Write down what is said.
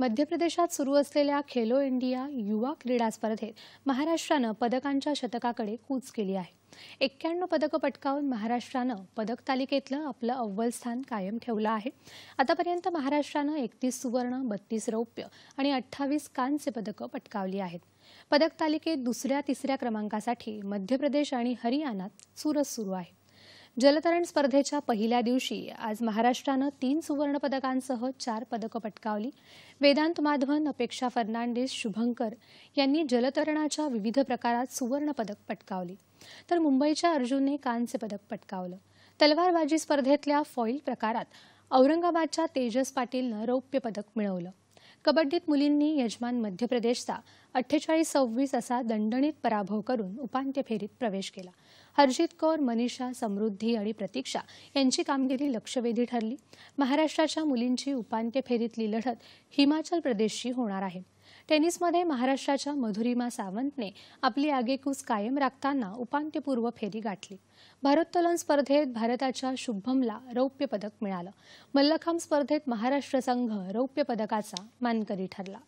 मध्य प्रदेशात सुरू असलेल्या खेलो इंडिया युवा क्रीडा स्पर्धेत महाराष्ट्रानं पदकांच्या शतकाकडे कूच केली आहे एक्क्याण्णव पदकं पटकावून महाराष्ट्रानं पदक तालिकेतलं आपलं अव्वल स्थान कायम ठेवलं आहे आतापर्यंत महाराष्ट्रानं एकतीस सुवर्ण बत्तीस रौप्य आणि अठ्ठावीस कांस्य पदकं पटकावली आहेत पदक तालिकेत दुसऱ्या तिसऱ्या क्रमांकासाठी मध्य प्रदेश आणि हरियाणात चुरस सुरू आहे जलतरण स्पर्धेच्या पहिल्या दिवशी आज महाराष्ट्रानं तीन सुवर्णपदकांसह चार पदकं पटकावली वेदांत माधवन अपेक्षा फर्नांडिस शुभंकर यांनी जलतरणाच्या विविध प्रकारात सुवर्णपदक पटकावली तर मुंबईच्या अर्जुनने कांस्य पदक पटकावलं तलवारबाजी स्पर्धेतल्या फॉईल प्रकारात औरंगाबादच्या तेजस पाटीलनं रौप्य पदक मिळवलं कबड्डीत मुलींनी यजमान मध्य प्रदेशचा अठ्ठेचाळीस सव्वीस असा दणदणीत पराभव करून उपांत्य फेरीत प्रवेश केला हरजित कौर मनीषा समृद्धी आणि प्रतीक्षा यांची कामगिरी लक्षवेधी ठरली महाराष्ट्राच्या मुलींची उपांत्य फेरीतली लढत हिमाचल प्रदेशशी होणार आहे टेनिसमध्ये महाराष्ट्राच्या मधुरिमा सावंतने आपली आगेकूस कायम राखताना उपांत्यपूर्व फेरी गाठली भारोत्तोलन स्पर्धेत भारताच्या शुभमला रौप्य पदक मिळालं मल्लखांब स्पर्धेत महाराष्ट्र संघ रौप्य पदकाचा मानकरी ठरला